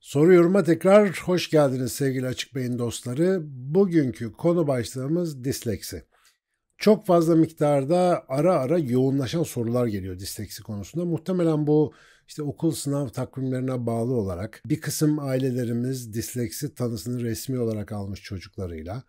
Soru yoruma tekrar hoş geldiniz sevgili Açık Beyin dostları. Bugünkü konu başlığımız disleksi. Çok fazla miktarda ara ara yoğunlaşan sorular geliyor disleksi konusunda. Muhtemelen bu işte okul sınav takvimlerine bağlı olarak bir kısım ailelerimiz disleksi tanısını resmi olarak almış çocuklarıyla.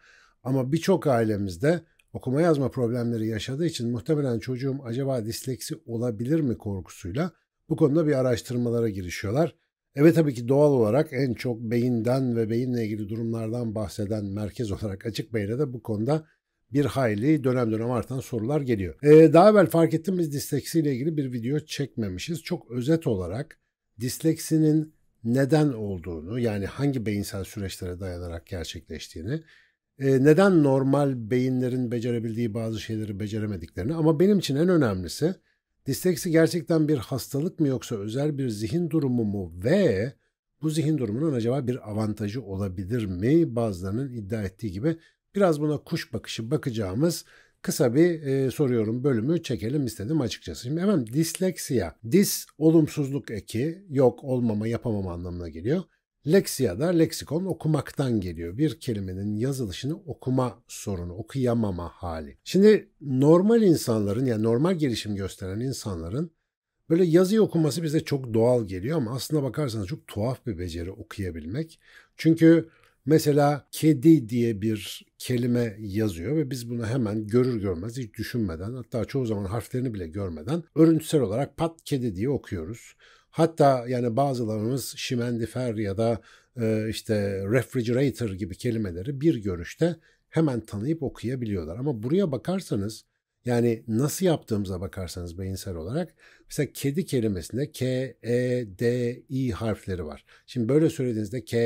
Ama birçok ailemizde okuma yazma problemleri yaşadığı için muhtemelen çocuğum acaba disleksi olabilir mi korkusuyla bu konuda bir araştırmalara girişiyorlar. Evet tabii ki doğal olarak en çok beyinden ve beyinle ilgili durumlardan bahseden merkez olarak Açık Bey'le de bu konuda bir hayli dönem dönem artan sorular geliyor. Ee, daha evvel fark ettim biz disleksi ile ilgili bir video çekmemişiz. Çok özet olarak disleksinin neden olduğunu yani hangi beyinsel süreçlere dayanarak gerçekleştiğini ee, neden normal beyinlerin becerebildiği bazı şeyleri beceremediklerini ama benim için en önemlisi disteksi gerçekten bir hastalık mı yoksa özel bir zihin durumu mu ve bu zihin durumunun acaba bir avantajı olabilir mi? Bazılarının iddia ettiği gibi biraz buna kuş bakışı bakacağımız kısa bir e, soruyorum bölümü çekelim istedim açıkçası. Şimdi hemen disleksiya. Dis olumsuzluk eki, yok olmama, yapamama anlamına geliyor. Leksia da leksikon okumaktan geliyor. Bir kelimenin yazılışını okuma sorunu, okuyamama hali. Şimdi normal insanların yani normal gelişim gösteren insanların böyle yazı okuması bize çok doğal geliyor ama aslında bakarsanız çok tuhaf bir beceri okuyabilmek. Çünkü mesela kedi diye bir kelime yazıyor ve biz bunu hemen görür görmez hiç düşünmeden hatta çoğu zaman harflerini bile görmeden örüntüsel olarak pat kedi diye okuyoruz. Hatta yani bazılarımız şimendifer ya da e, işte refrigerator gibi kelimeleri bir görüşte hemen tanıyıp okuyabiliyorlar. Ama buraya bakarsanız yani nasıl yaptığımıza bakarsanız beyinsel olarak mesela kedi kelimesinde K, E, D, I harfleri var. Şimdi böyle söylediğinizde K,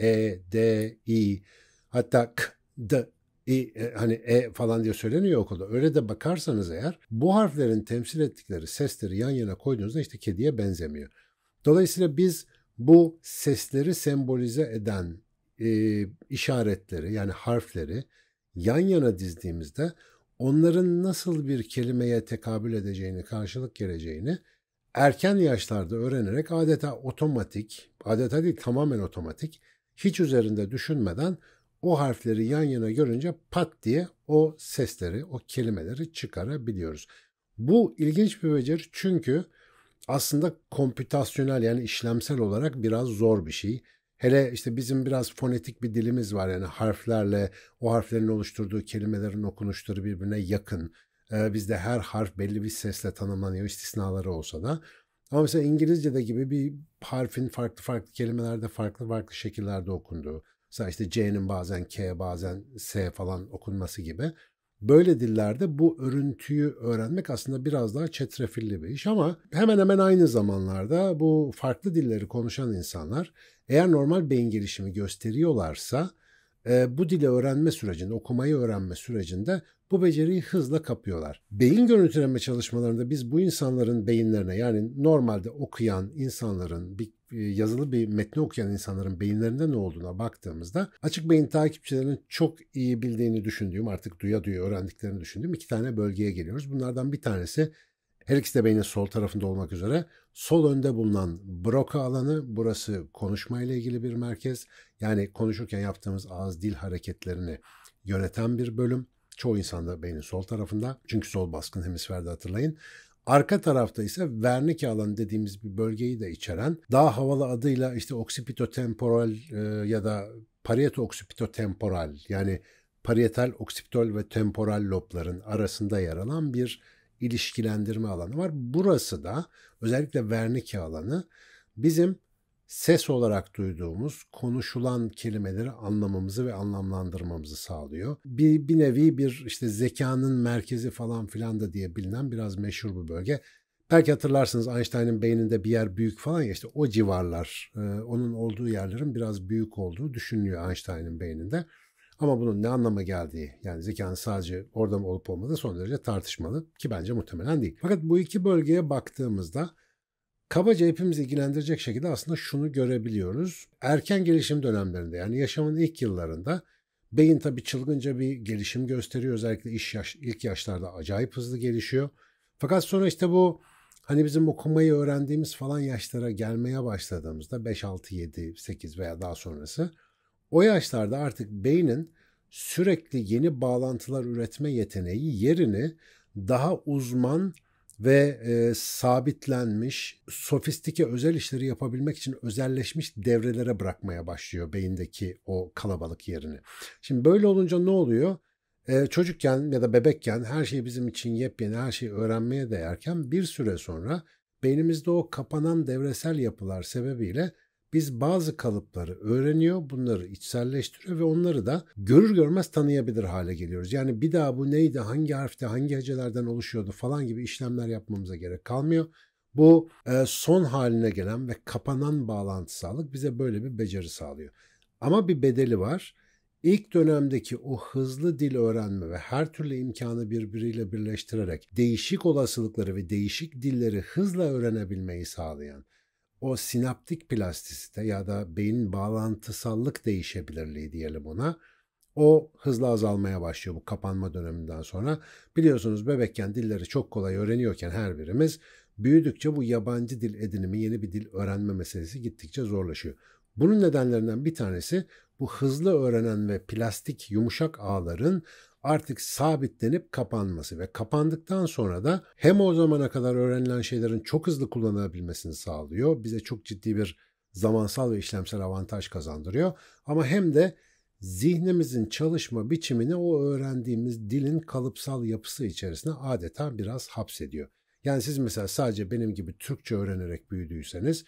E, D, I hatta K, D, I e, hani E falan diye söyleniyor okulda. Öyle de bakarsanız eğer bu harflerin temsil ettikleri sesleri yan yana koyduğunuzda işte kediye benzemiyor. Dolayısıyla biz bu sesleri sembolize eden e, işaretleri yani harfleri yan yana dizdiğimizde onların nasıl bir kelimeye tekabül edeceğini, karşılık geleceğini erken yaşlarda öğrenerek adeta otomatik, adeta değil tamamen otomatik, hiç üzerinde düşünmeden o harfleri yan yana görünce pat diye o sesleri, o kelimeleri çıkarabiliyoruz. Bu ilginç bir beceri çünkü aslında kompütasyonel yani işlemsel olarak biraz zor bir şey. Hele işte bizim biraz fonetik bir dilimiz var yani harflerle o harflerin oluşturduğu kelimelerin okunuşları birbirine yakın. Ee, bizde her harf belli bir sesle tanımlanıyor istisnaları olsa da. Ama mesela İngilizce'de gibi bir harfin farklı farklı kelimelerde farklı farklı şekillerde okunduğu. Mesela işte C'nin bazen K bazen S falan okunması gibi. Böyle dillerde bu örüntüyü öğrenmek aslında biraz daha çetrefilli bir iş ama hemen hemen aynı zamanlarda bu farklı dilleri konuşan insanlar eğer normal beyin gelişimi gösteriyorlarsa bu dili öğrenme sürecinde, okumayı öğrenme sürecinde bu beceriyi hızla kapıyorlar. Beyin görüntüleme çalışmalarında biz bu insanların beyinlerine yani normalde okuyan insanların bir e, yazılı bir metni okuyan insanların beyinlerinde ne olduğuna baktığımızda açık beyin takipçilerinin çok iyi bildiğini düşündüğüm artık duya duya öğrendiklerini düşündüğüm iki tane bölgeye geliyoruz. Bunlardan bir tanesi her ikisi de beynin sol tarafında olmak üzere sol önde bulunan broka alanı burası konuşma ile ilgili bir merkez. Yani konuşurken yaptığımız ağız dil hareketlerini yöneten bir bölüm. Çoğu insanda beynin sol tarafında. Çünkü sol baskın hemisferde hatırlayın. Arka tarafta ise Wernicke alanı dediğimiz bir bölgeyi de içeren daha havalı adıyla işte oksipitotemporal e, ya da parieto oksipitotemporal yani parietal, oksipitol ve temporal lobların arasında yer alan bir ilişkilendirme alanı var. Burası da özellikle Wernicke alanı bizim ses olarak duyduğumuz konuşulan kelimeleri anlamamızı ve anlamlandırmamızı sağlıyor. Bir, bir nevi bir işte zekanın merkezi falan filan da diye bilinen biraz meşhur bu bölge. Belki hatırlarsınız Einstein'ın beyninde bir yer büyük falan ya işte o civarlar, e, onun olduğu yerlerin biraz büyük olduğu düşünülüyor Einstein'ın beyninde. Ama bunun ne anlama geldiği yani zekanın sadece orada mı olup olmadığı son derece tartışmalı ki bence muhtemelen değil. Fakat bu iki bölgeye baktığımızda kabaca hepimizi ilgilendirecek şekilde aslında şunu görebiliyoruz. Erken gelişim dönemlerinde yani yaşamın ilk yıllarında beyin tabii çılgınca bir gelişim gösteriyor. Özellikle iş yaş, ilk yaşlarda acayip hızlı gelişiyor. Fakat sonra işte bu hani bizim okumayı öğrendiğimiz falan yaşlara gelmeye başladığımızda 5, 6, 7, 8 veya daha sonrası o yaşlarda artık beynin sürekli yeni bağlantılar üretme yeteneği yerini daha uzman ve e, sabitlenmiş, sofistike özel işleri yapabilmek için özelleşmiş devrelere bırakmaya başlıyor beyindeki o kalabalık yerini. Şimdi böyle olunca ne oluyor? E, çocukken ya da bebekken her şey bizim için yepyeni, her şeyi öğrenmeye değerken bir süre sonra beynimizde o kapanan devresel yapılar sebebiyle biz bazı kalıpları öğreniyor, bunları içselleştiriyor ve onları da görür görmez tanıyabilir hale geliyoruz. Yani bir daha bu neydi, hangi harfte, hangi hecelerden oluşuyordu falan gibi işlemler yapmamıza gerek kalmıyor. Bu e, son haline gelen ve kapanan bağlantısallık bize böyle bir beceri sağlıyor. Ama bir bedeli var. İlk dönemdeki o hızlı dil öğrenme ve her türlü imkanı birbiriyle birleştirerek değişik olasılıkları ve değişik dilleri hızla öğrenebilmeyi sağlayan o sinaptik plastisite ya da beyin bağlantısallık değişebilirliği diyelim ona. O hızla azalmaya başlıyor bu kapanma döneminden sonra. Biliyorsunuz bebekken dilleri çok kolay öğreniyorken her birimiz büyüdükçe bu yabancı dil edinimi yeni bir dil öğrenme meselesi gittikçe zorlaşıyor. Bunun nedenlerinden bir tanesi bu hızlı öğrenen ve plastik yumuşak ağların artık sabitlenip kapanması ve kapandıktan sonra da hem o zamana kadar öğrenilen şeylerin çok hızlı kullanılabilmesini sağlıyor. Bize çok ciddi bir zamansal ve işlemsel avantaj kazandırıyor ama hem de zihnimizin çalışma biçimini o öğrendiğimiz dilin kalıpsal yapısı içerisine adeta biraz hapsediyor. Yani siz mesela sadece benim gibi Türkçe öğrenerek büyüdüyseniz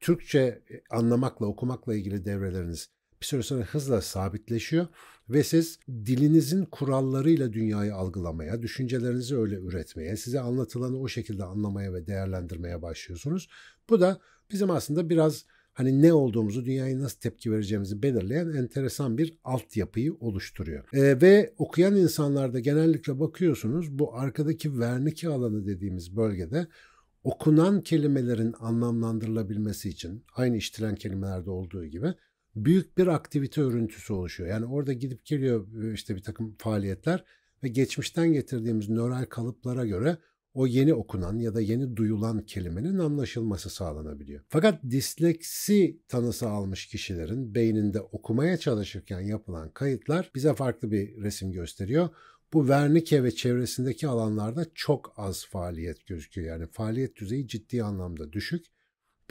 Türkçe anlamakla okumakla ilgili devreleriniz bir süre sonra hızla sabitleşiyor ve siz dilinizin kurallarıyla dünyayı algılamaya, düşüncelerinizi öyle üretmeye, size anlatılanı o şekilde anlamaya ve değerlendirmeye başlıyorsunuz. Bu da bizim aslında biraz hani ne olduğumuzu, dünyaya nasıl tepki vereceğimizi belirleyen enteresan bir altyapıyı oluşturuyor. E, ve okuyan insanlarda genellikle bakıyorsunuz bu arkadaki verniki alanı dediğimiz bölgede okunan kelimelerin anlamlandırılabilmesi için aynı iştiren kelimelerde olduğu gibi büyük bir aktivite örüntüsü oluşuyor. Yani orada gidip geliyor e, işte bir takım faaliyetler ve geçmişten getirdiğimiz nöral kalıplara göre o yeni okunan ya da yeni duyulan kelimenin anlaşılması sağlanabiliyor. Fakat disleksi tanısı almış kişilerin beyninde okumaya çalışırken yapılan kayıtlar bize farklı bir resim gösteriyor. Bu Vernike ve çevresindeki alanlarda çok az faaliyet gözüküyor. Yani faaliyet düzeyi ciddi anlamda düşük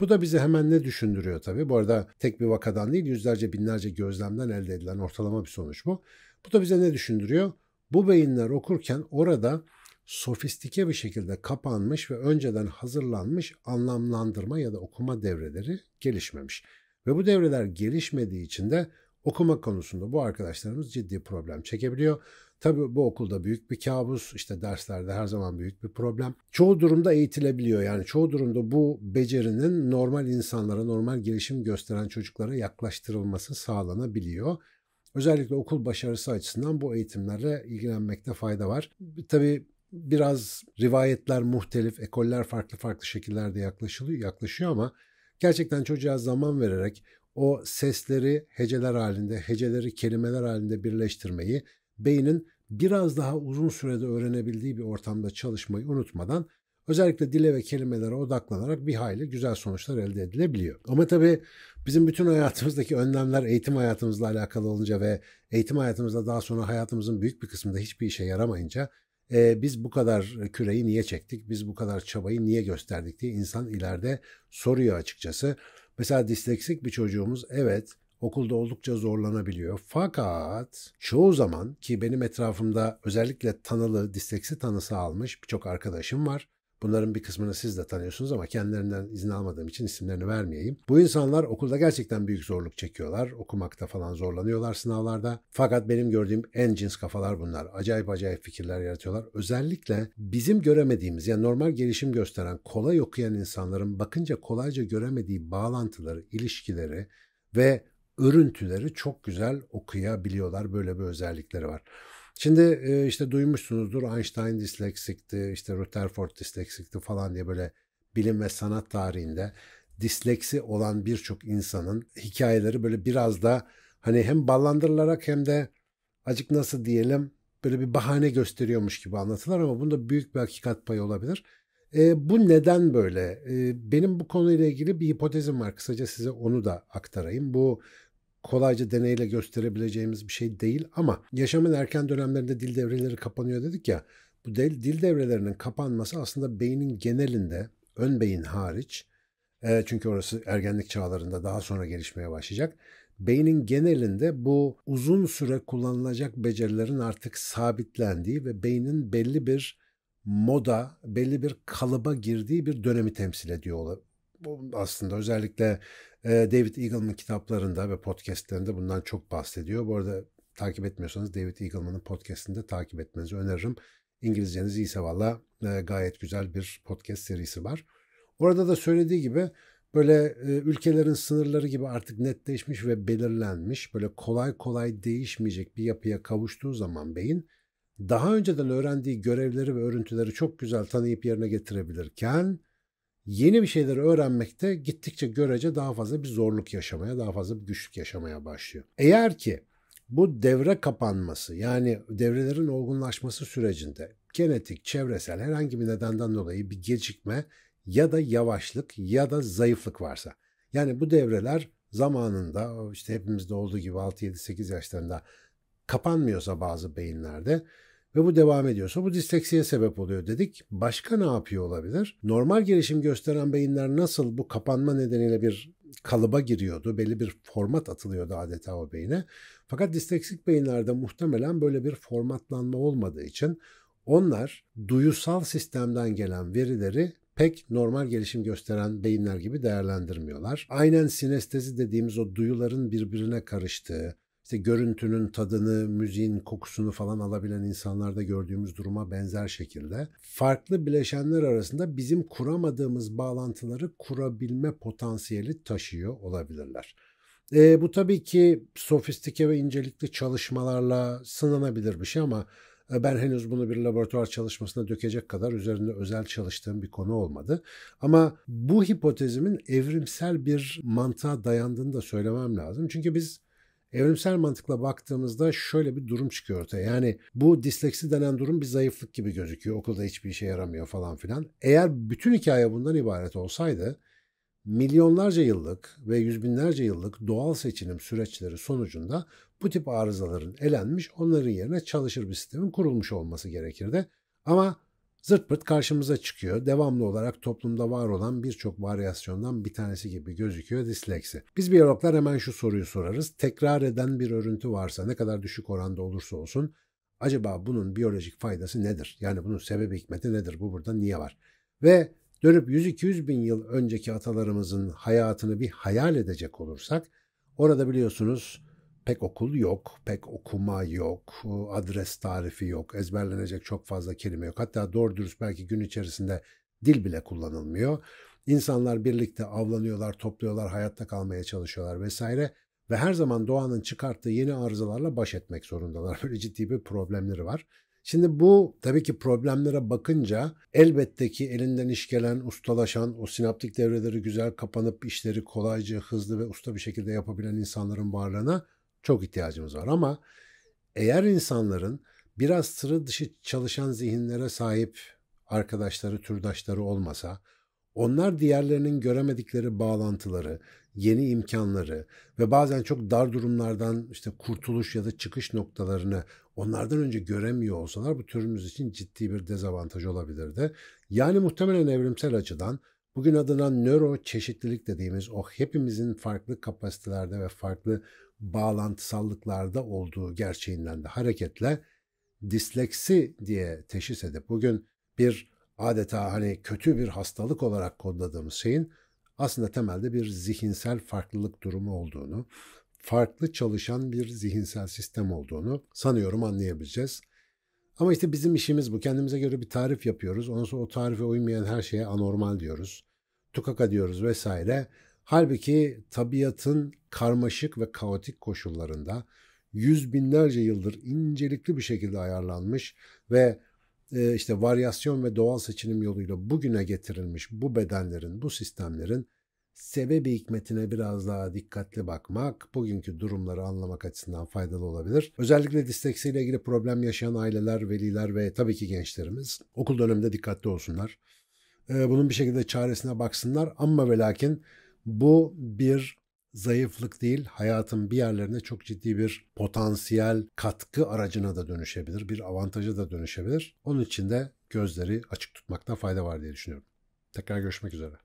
bu da bizi hemen ne düşündürüyor tabii. Bu arada tek bir vakadan değil yüzlerce binlerce gözlemden elde edilen ortalama bir sonuç bu. Bu da bize ne düşündürüyor? Bu beyinler okurken orada sofistike bir şekilde kapanmış ve önceden hazırlanmış anlamlandırma ya da okuma devreleri gelişmemiş. Ve bu devreler gelişmediği için de okuma konusunda bu arkadaşlarımız ciddi problem çekebiliyor. Tabii bu okulda büyük bir kabus, işte derslerde her zaman büyük bir problem. Çoğu durumda eğitilebiliyor. Yani çoğu durumda bu becerinin normal insanlara, normal gelişim gösteren çocuklara yaklaştırılması sağlanabiliyor. Özellikle okul başarısı açısından bu eğitimlerle ilgilenmekte fayda var. Tabii biraz rivayetler muhtelif, ekoller farklı farklı şekillerde yaklaşılıyor, yaklaşıyor ama gerçekten çocuğa zaman vererek o sesleri heceler halinde, heceleri kelimeler halinde birleştirmeyi beynin biraz daha uzun sürede öğrenebildiği bir ortamda çalışmayı unutmadan özellikle dile ve kelimelere odaklanarak bir hayli güzel sonuçlar elde edilebiliyor. Ama tabii bizim bütün hayatımızdaki önlemler eğitim hayatımızla alakalı olunca ve eğitim hayatımızda daha sonra hayatımızın büyük bir kısmında hiçbir işe yaramayınca e, biz bu kadar küreyi niye çektik, biz bu kadar çabayı niye gösterdik diye insan ileride soruyor açıkçası. Mesela disleksik bir çocuğumuz evet okulda oldukça zorlanabiliyor. Fakat çoğu zaman ki benim etrafımda özellikle tanılı, disleksi tanısı almış birçok arkadaşım var. Bunların bir kısmını siz de tanıyorsunuz ama kendilerinden izin almadığım için isimlerini vermeyeyim. Bu insanlar okulda gerçekten büyük zorluk çekiyorlar. Okumakta falan zorlanıyorlar sınavlarda. Fakat benim gördüğüm en cins kafalar bunlar. Acayip acayip fikirler yaratıyorlar. Özellikle bizim göremediğimiz yani normal gelişim gösteren kolay okuyan insanların bakınca kolayca göremediği bağlantıları, ilişkileri ve örüntüleri çok güzel okuyabiliyorlar. Böyle bir özellikleri var. Şimdi e, işte duymuşsunuzdur Einstein disleksikti, işte Rutherford disleksikti falan diye böyle bilim ve sanat tarihinde disleksi olan birçok insanın hikayeleri böyle biraz da hani hem ballandırılarak hem de acık nasıl diyelim böyle bir bahane gösteriyormuş gibi anlatılır ama bunda büyük bir hakikat payı olabilir. E, bu neden böyle? E, benim bu konuyla ilgili bir hipotezim var. Kısaca size onu da aktarayım. Bu kolayca deneyle gösterebileceğimiz bir şey değil ama yaşamın erken dönemlerinde dil devreleri kapanıyor dedik ya. Bu dil, dil devrelerinin kapanması aslında beynin genelinde ön beyin hariç e, çünkü orası ergenlik çağlarında daha sonra gelişmeye başlayacak. Beynin genelinde bu uzun süre kullanılacak becerilerin artık sabitlendiği ve beynin belli bir moda, belli bir kalıba girdiği bir dönemi temsil ediyor aslında özellikle David Eagleman kitaplarında ve podcastlerinde bundan çok bahsediyor. Bu arada takip etmiyorsanız David Eagleman'ın podcastini de takip etmenizi öneririm. İngilizceniz iyiyse valla gayet güzel bir podcast serisi var. Orada da söylediği gibi böyle ülkelerin sınırları gibi artık netleşmiş ve belirlenmiş böyle kolay kolay değişmeyecek bir yapıya kavuştuğu zaman beyin daha önceden öğrendiği görevleri ve örüntüleri çok güzel tanıyıp yerine getirebilirken yeni bir şeyler öğrenmekte gittikçe görece daha fazla bir zorluk yaşamaya, daha fazla bir güçlük yaşamaya başlıyor. Eğer ki bu devre kapanması yani devrelerin olgunlaşması sürecinde genetik, çevresel herhangi bir nedenden dolayı bir gecikme ya da yavaşlık ya da zayıflık varsa. Yani bu devreler zamanında işte hepimizde olduğu gibi 6-7-8 yaşlarında kapanmıyorsa bazı beyinlerde ve bu devam ediyorsa bu disteksiye sebep oluyor dedik. Başka ne yapıyor olabilir? Normal gelişim gösteren beyinler nasıl bu kapanma nedeniyle bir kalıba giriyordu. Belli bir format atılıyordu adeta o beyine. Fakat disteksik beyinlerde muhtemelen böyle bir formatlanma olmadığı için onlar duyusal sistemden gelen verileri pek normal gelişim gösteren beyinler gibi değerlendirmiyorlar. Aynen sinestezi dediğimiz o duyuların birbirine karıştığı, işte görüntünün tadını, müziğin kokusunu falan alabilen insanlarda gördüğümüz duruma benzer şekilde farklı bileşenler arasında bizim kuramadığımız bağlantıları kurabilme potansiyeli taşıyor olabilirler. E, bu tabii ki sofistike ve incelikli çalışmalarla sınanabilir bir şey ama e, ben henüz bunu bir laboratuvar çalışmasına dökecek kadar üzerinde özel çalıştığım bir konu olmadı. Ama bu hipotezimin evrimsel bir mantığa dayandığını da söylemem lazım. Çünkü biz Evrimsel mantıkla baktığımızda şöyle bir durum çıkıyor ortaya. Yani bu disleksi denen durum bir zayıflık gibi gözüküyor. Okulda hiçbir işe yaramıyor falan filan. Eğer bütün hikaye bundan ibaret olsaydı milyonlarca yıllık ve yüz binlerce yıllık doğal seçilim süreçleri sonucunda bu tip arızaların elenmiş, onların yerine çalışır bir sistemin kurulmuş olması gerekirdi. Ama Zırt pırt karşımıza çıkıyor. Devamlı olarak toplumda var olan birçok varyasyondan bir tanesi gibi gözüküyor disleksi. Biz biyologlar hemen şu soruyu sorarız. Tekrar eden bir örüntü varsa ne kadar düşük oranda olursa olsun acaba bunun biyolojik faydası nedir? Yani bunun sebebi hikmeti nedir? Bu burada niye var? Ve dönüp 100-200 bin yıl önceki atalarımızın hayatını bir hayal edecek olursak orada biliyorsunuz pek okul yok, pek okuma yok, adres tarifi yok, ezberlenecek çok fazla kelime yok. Hatta doğru dürüst belki gün içerisinde dil bile kullanılmıyor. İnsanlar birlikte avlanıyorlar, topluyorlar, hayatta kalmaya çalışıyorlar vesaire ve her zaman doğanın çıkarttığı yeni arızalarla baş etmek zorundalar. Böyle ciddi bir problemleri var. Şimdi bu tabii ki problemlere bakınca elbette ki elinden iş gelen, ustalaşan, o sinaptik devreleri güzel kapanıp işleri kolayca, hızlı ve usta bir şekilde yapabilen insanların varlığına çok ihtiyacımız var ama eğer insanların biraz sıra dışı çalışan zihinlere sahip arkadaşları, türdaşları olmasa onlar diğerlerinin göremedikleri bağlantıları, yeni imkanları ve bazen çok dar durumlardan işte kurtuluş ya da çıkış noktalarını onlardan önce göremiyor olsalar bu türümüz için ciddi bir dezavantaj olabilirdi. Yani muhtemelen evrimsel açıdan bugün adına nöro çeşitlilik dediğimiz o hepimizin farklı kapasitelerde ve farklı bağlantısallıklarda olduğu gerçeğinden de hareketle disleksi diye teşhis edip bugün bir adeta hani kötü bir hastalık olarak kodladığımız şeyin aslında temelde bir zihinsel farklılık durumu olduğunu, farklı çalışan bir zihinsel sistem olduğunu sanıyorum anlayabileceğiz. Ama işte bizim işimiz bu. Kendimize göre bir tarif yapıyoruz. Ondan sonra o tarife uymayan her şeye anormal diyoruz. Tukaka diyoruz vesaire. Halbuki tabiatın karmaşık ve kaotik koşullarında yüz binlerce yıldır incelikli bir şekilde ayarlanmış ve e, işte varyasyon ve doğal seçilim yoluyla bugüne getirilmiş bu bedenlerin, bu sistemlerin sebebi hikmetine biraz daha dikkatli bakmak bugünkü durumları anlamak açısından faydalı olabilir. Özellikle disleksiyle ilgili problem yaşayan aileler, veliler ve tabii ki gençlerimiz okul döneminde dikkatli olsunlar. E, bunun bir şekilde çaresine baksınlar ama ve lakin bu bir zayıflık değil, hayatın bir yerlerine çok ciddi bir potansiyel katkı aracına da dönüşebilir, bir avantaja da dönüşebilir. Onun için de gözleri açık tutmakta fayda var diye düşünüyorum. Tekrar görüşmek üzere.